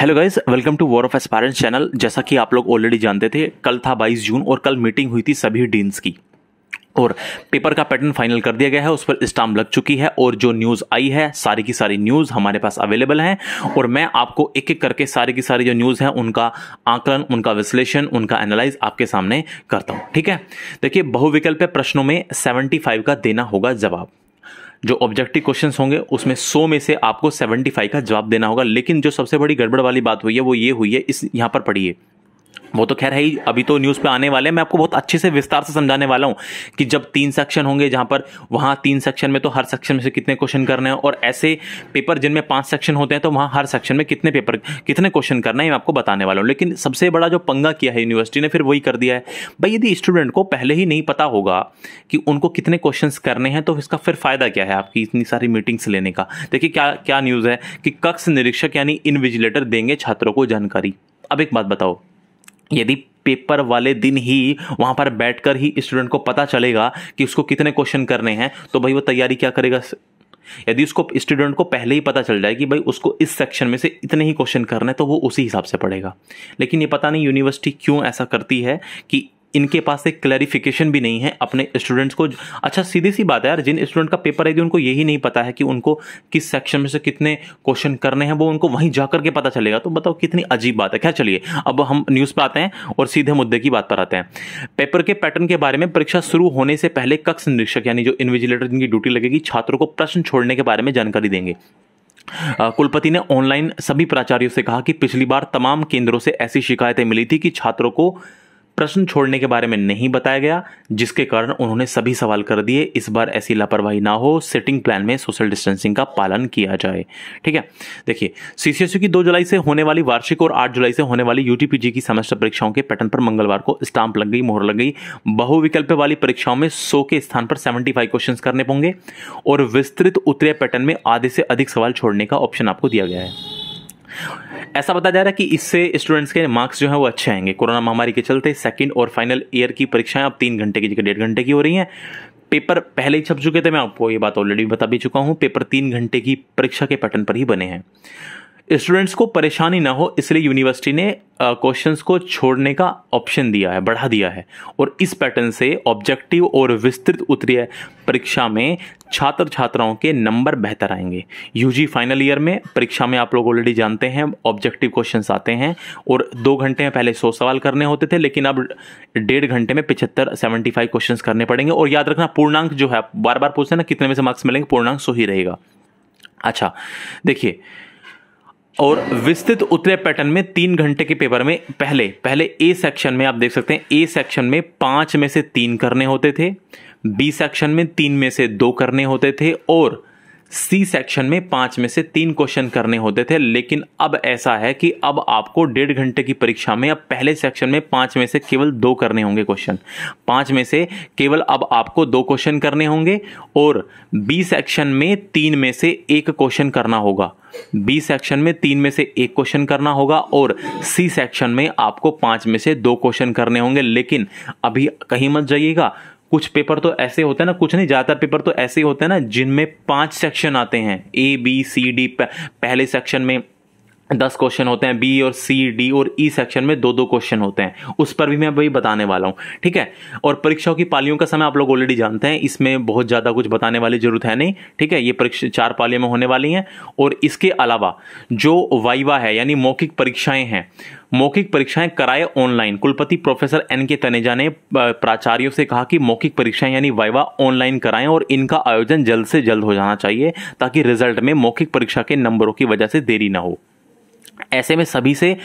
Hello guys welcome to war of aspirants channel जैसा कि आप लोग ऑलरेडी जानते थे कल था 22 जून और कल मीटिंग हुई थी सभी डीन्स की और पेपर का पैटर्न फाइनल कर दिया गया है उस पर स्टाम्प लग चुकी है और जो न्यूज़ आई है सारी की सारी न्यूज़ हमारे पास अवेलेबल हैं और मैं आपको एक एक करके सारी की सारी जो न्यूज़ है उनका आंकलन उनका विश्लेषण उनका एनालाइज आपके सामने करता हूँ ठीक है देखिए बहुविकल्प प्रश्नों में सेवेंटी का देना होगा जवाब जो ऑब्जेक्टिव क्वेश्चंस होंगे उसमें 100 में से आपको 75 का जवाब देना होगा लेकिन जो सबसे बड़ी गड़बड़ वाली बात हुई है वो ये हुई है इस यहाँ पर पढ़िए वो तो खैर है ही अभी तो न्यूज़ पे आने वाले हैं मैं आपको बहुत अच्छे से विस्तार से समझाने वाला हूँ कि जब तीन सेक्शन होंगे जहाँ पर वहाँ तीन सेक्शन में तो हर सेक्शन में से कितने क्वेश्चन करने हैं और ऐसे पेपर जिनमें पांच सेक्शन होते हैं तो वहाँ हर सेक्शन में कितने पेपर कितने क्वेश्चन करना है मैं आपको बताने वाला हूँ लेकिन सबसे बड़ा जो पंगा किया है यूनिवर्सिटी ने फिर वही कर दिया है भाई यदि स्टूडेंट को पहले ही नहीं पता होगा कि उनको कितने क्वेश्चन करने हैं तो इसका फिर फ़ायदा क्या है आपकी इतनी सारी मीटिंग्स लेने का देखिए क्या क्या न्यूज़ है कि कक्ष निरीक्षक यानी इनविजिलेटर देंगे छात्रों को जानकारी अब एक बात बताओ यदि पेपर वाले दिन ही वहाँ पर बैठकर ही स्टूडेंट को पता चलेगा कि उसको कितने क्वेश्चन करने हैं तो भाई वो तैयारी क्या करेगा यदि उसको स्टूडेंट को पहले ही पता चल जाए कि भाई उसको इस सेक्शन में से इतने ही क्वेश्चन करने हैं तो वो उसी हिसाब से पढ़ेगा लेकिन ये पता नहीं यूनिवर्सिटी क्यों ऐसा करती है कि इनके पास एक क्लैरिफिकेशन भी नहीं है अपने स्टूडेंट्स को अच्छा सीधी सी बात है यार जिन स्टूडेंट का पेपर है कि उनको यही नहीं पता है कि उनको किस सेक्शन में से कितने क्वेश्चन करने हैं वो उनको वहीं जाकर के पता चलेगा तो बताओ कितनी अजीब बात है क्या चलिए अब हम न्यूज़ पर आते हैं और सीधे मुद्दे की बात पर आते हैं पेपर के पैटर्न के बारे में परीक्षा शुरू होने से पहले कक्ष निरीक्षक यानी जो इन्विजिलेटर जिनकी ड्यूटी लगेगी छात्रों को प्रश्न छोड़ने के बारे में जानकारी देंगे कुलपति ने ऑनलाइन सभी प्राचार्यों से कहा कि पिछली बार तमाम केंद्रों से ऐसी शिकायतें मिली थी कि छात्रों को प्रश्न छोड़ने के बारे में नहीं बताया गया जिसके कारण उन्होंने सभी सवाल कर दिए इस बार ऐसी लापरवाही ना हो सिटिंग प्लान में सोशल डिस्टेंसिंग का पालन किया जाए ठीक है देखिए सीसीएसयू की दो जुलाई से होने वाली वार्षिक और आठ जुलाई से होने वाली यूटीपीजी की सेमेस्टर परीक्षाओं के पैटर्न पर मंगलवार को स्टाम्प लग गई मोहर लग गई बहुविकल्प वाली परीक्षाओं में सौ के स्थान पर सेवेंटी फाइव क्वेश्चन करने होंगे और विस्तृत उत्तरीय पैटर्न में आधे से अधिक सवाल छोड़ने का ऑप्शन आपको दिया गया है ऐसा बताया जा रहा है कि इससे स्टूडेंट्स के मार्क्स जो है वो अच्छे आएंगे कोरोना महामारी के चलते सेकंड और फाइनल ईयर की परीक्षाएं अब तीन घंटे की जगह डेढ़ घंटे की हो रही हैं पेपर पहले ही छप चुके थे मैं आपको ये बात ऑलरेडी बता भी चुका हूँ पेपर तीन घंटे की परीक्षा के पैटर्न पर ही बने हैं स्टूडेंट्स को परेशानी ना हो इसलिए यूनिवर्सिटी ने क्वेश्चंस को छोड़ने का ऑप्शन दिया है बढ़ा दिया है और इस पैटर्न से ऑब्जेक्टिव और विस्तृत उत्तरीय परीक्षा में छात्र छात्राओं के नंबर बेहतर आएंगे यूजी फाइनल ईयर में परीक्षा में आप लोग ऑलरेडी जानते हैं ऑब्जेक्टिव क्वेश्चन आते हैं और दो घंटे में पहले सौ सवाल करने होते थे लेकिन अब डेढ़ घंटे में पिछहत्तर सेवेंटी फाइव क्वेश्चन करने पड़ेंगे और याद रखना पूर्णांक जो है बार बार पूछते हैं ना कितने में से मार्क्स मिलेंगे पूर्णांक सो ही रहेगा अच्छा देखिए और विस्तृत उत्तरीय पैटर्न में तीन घंटे के पेपर में पहले पहले ए सेक्शन में आप देख सकते हैं ए सेक्शन में पांच में से तीन करने होते थे बी सेक्शन में तीन में से दो करने होते थे और सी सेक्शन में पांच में से तीन क्वेश्चन करने होते थे लेकिन अब ऐसा है कि अब आपको डेढ़ घंटे की परीक्षा में अब पहले सेक्शन में पांच में से केवल दो करने होंगे क्वेश्चन पांच में से केवल अब आपको दो क्वेश्चन करने होंगे और बी सेक्शन में तीन में से एक क्वेश्चन करना होगा बी सेक्शन में तीन में से एक क्वेश्चन करना होगा और सी सेक्शन में आपको पांच में से दो क्वेश्चन करने होंगे लेकिन अभी कहीं मत जाइएगा कुछ पेपर तो ऐसे होते हैं ना कुछ नहीं ज़्यादातर पेपर तो ऐसे होते हैं ना जिनमें पांच सेक्शन आते हैं ए बी सी डी पहले सेक्शन में दस क्वेश्चन होते हैं बी और सी डी और ई e सेक्शन में दो दो क्वेश्चन होते हैं उस पर भी मैं अभी बताने वाला हूँ ठीक है और परीक्षाओं की पालियों का समय आप लोग ऑलरेडी जानते हैं इसमें बहुत ज़्यादा कुछ बताने वाली जरूरत है नहीं ठीक है ये परीक्षा चार पालियों में होने वाली हैं और इसके अलावा जो वाइवा है यानी मौखिक परीक्षाएँ हैं मौखिक परीक्षाएं कराए ऑनलाइन कुलपति प्रोफेसर एन के तनेजा ने प्राचार्यों से कहा कि मौखिक परीक्षाएं यानी वाइवा ऑनलाइन कराएं और इनका आयोजन जल्द से जल्द हो जाना चाहिए ताकि रिजल्ट में मौखिक परीक्षा के नंबरों की वजह से देरी ना हो ऐसे में सभी से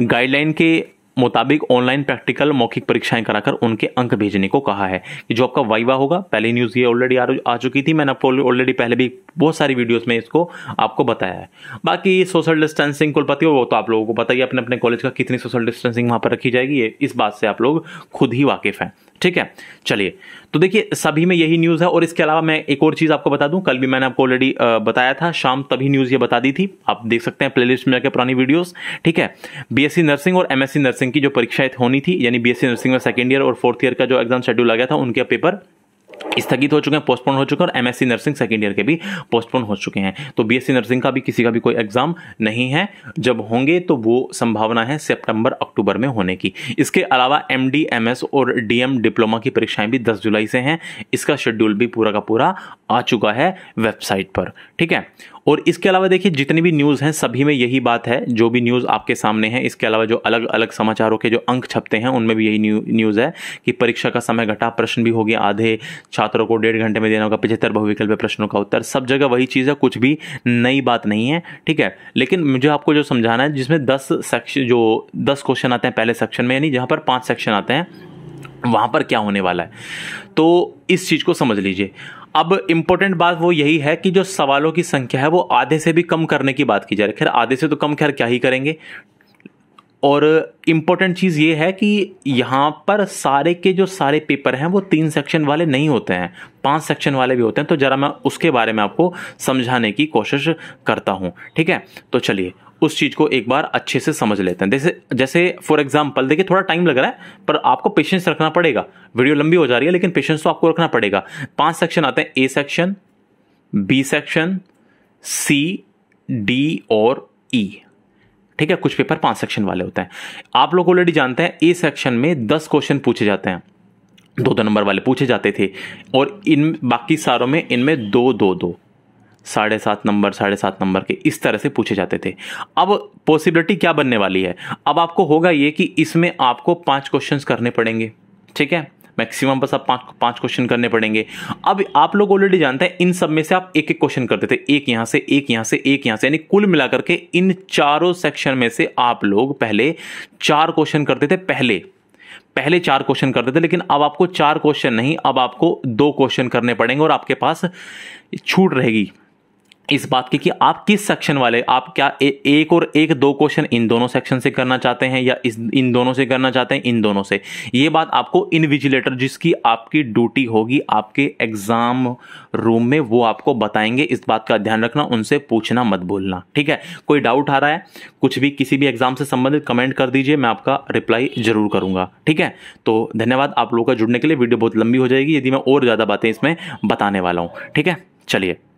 गाइडलाइन के मुताबिक ऑनलाइन प्रैक्टिकल मौखिक परीक्षाएं कराकर उनके अंक भेजने को कहा है कि जो आपका वाइवा होगा पहली न्यूज़ ये ऑलरेडी आ, चुकी थी मैंने आपको ऑलरेडी पहले भी बहुत सारी वीडियोस में इसको आपको बताया है बाकी सोशल डिस्टेंसिंग कुलपति वो तो आप लोगों को पता ही अपने अपने कॉलेज का कितनी सोशल डिस्टेंसिंग वहाँ पर रखी जाएगी इस बात से आप लोग खुद ही वाकिफ़ हैं ठीक है चलिए तो देखिए सभी में यही न्यूज़ है और इसके अलावा मैं एक और चीज़ आपको बता दूं कल भी मैंने आपको ऑलरेडी बताया था शाम तभी न्यूज़ ये बता दी थी आप देख सकते हैं प्लेलिस्ट में जाकर पुरानी वीडियोस ठीक है बीएससी नर्सिंग और एमएससी नर्सिंग की जो परीक्षाएं होनी थी यानी बीएससी नर्सिंग में सेकेंड ईयर और फोर्थ ईयर का जो एग्जाम शेड्यूल आ गया था उनके पेपर स्थगित हो चुके हैं पोस्टपोन हो चुके हैं और एमएससी नर्सिंग सेकेंड ईयर के भी पोस्टपोन हो चुके हैं तो बीएससी नर्सिंग का भी किसी का भी कोई एग्जाम नहीं है जब होंगे तो वो संभावना है सितंबर अक्टूबर में होने की इसके अलावा एम एस और डीएम डिप्लोमा की परीक्षाएं भी दस जुलाई से हैं इसका शेड्यूल भी पूरा का पूरा आ चुका है वेबसाइट पर ठीक है और इसके अलावा देखिए जितनी भी न्यूज़ हैं सभी में यही बात है जो भी न्यूज़ आपके सामने है इसके अलावा जो अलग अलग समाचारों के जो अंक छपते हैं उनमें भी यही न्यूज़ है कि परीक्षा का समय घटा प्रश्न भी हो गया आधे छात्रों को डेढ़ घंटे में देना होगा पिछहत्तर बहुविकल्प प्रश्नों का उत्तर सब जगह वही चीज़ है कुछ भी नई बात नहीं है ठीक है लेकिन मुझे आपको जो समझाना है जिसमें दस सेक्शन जो दस क्वेश्चन आते हैं पहले सेक्शन में यानी जहाँ पर पाँच सेक्शन आते हैं वहाँ पर क्या होने वाला है तो इस चीज़ को समझ लीजिए अब इम्पोर्टेंट बात वो यही है कि जो सवालों की संख्या है वो आधे से भी कम करने की बात की जा रही है खैर आधे से तो कम खैर क्या ही करेंगे और इम्पोर्टेंट चीज़ ये है कि यहाँ पर सारे के जो सारे पेपर हैं वो तीन सेक्शन वाले नहीं होते हैं पांच सेक्शन वाले भी होते हैं तो ज़रा मैं उसके बारे में आपको समझाने की कोशिश करता हूँ ठीक है तो चलिए उस चीज़ को एक बार अच्छे से समझ लेते हैं जैसे जैसे फॉर एग्जाम्पल देखिए थोड़ा टाइम लग रहा है पर आपको पेशेंस रखना पड़ेगा वीडियो लंबी हो जा रही है लेकिन पेशेंस तो आपको रखना पड़ेगा पांच सेक्शन आते हैं A section B section C D और ई e. ठीक है कुछ पेपर पांच सेक्शन वाले होते हैं आप लोग ऑलरेडी जानते हैं ए सेक्शन में दस क्वेश्चन पूछे जाते हैं दो दो नंबर वाले पूछे जाते थे और इन बाकी सारों में इनमें दो दो दो साढ़े सात नंबर साढ़े सात नंबर के इस तरह से पूछे जाते थे अब पॉसिबिलिटी क्या बनने वाली है अब आपको होगा ये कि इसमें आपको पाँच क्वेश्चन करने पड़ेंगे ठीक है मैक्सिमम बस आप पांच पांच क्वेश्चन करने पड़ेंगे अब आप लोग ऑलरेडी जानते हैं इन सब में से आप एक एक क्वेश्चन करते थे एक यहां से एक यहां से एक यहां से यानी कुल मिलाकर के इन चारों सेक्शन में से आप लोग पहले चार क्वेश्चन करते थे पहले पहले चार क्वेश्चन करते थे लेकिन अब आपको चार क्वेश्चन नहीं अब आपको दो क्वेश्चन करने पड़ेंगे और आपके पास छूट रहेगी इस बात की कि आप किस सेक्शन वाले आप क्या ए, एक और एक दो क्वेश्चन इन दोनों सेक्शन से करना चाहते हैं या इस इन दोनों से करना चाहते हैं इन दोनों से ये बात आपको इनविजिलेटर जिसकी आपकी ड्यूटी होगी आपके एग्जाम रूम में वो आपको बताएंगे इस बात का ध्यान रखना उनसे पूछना मत भूलना ठीक है कोई डाउट आ रहा है कुछ भी किसी भी एग्जाम से संबंधित कमेंट कर दीजिए मैं आपका रिप्लाई जरूर करूंगा ठीक है तो धन्यवाद आप लोगों का जुड़ने के लिए वीडियो बहुत लंबी हो जाएगी यदि मैं और ज़्यादा बातें इसमें बताने वाला हूँ ठीक है चलिए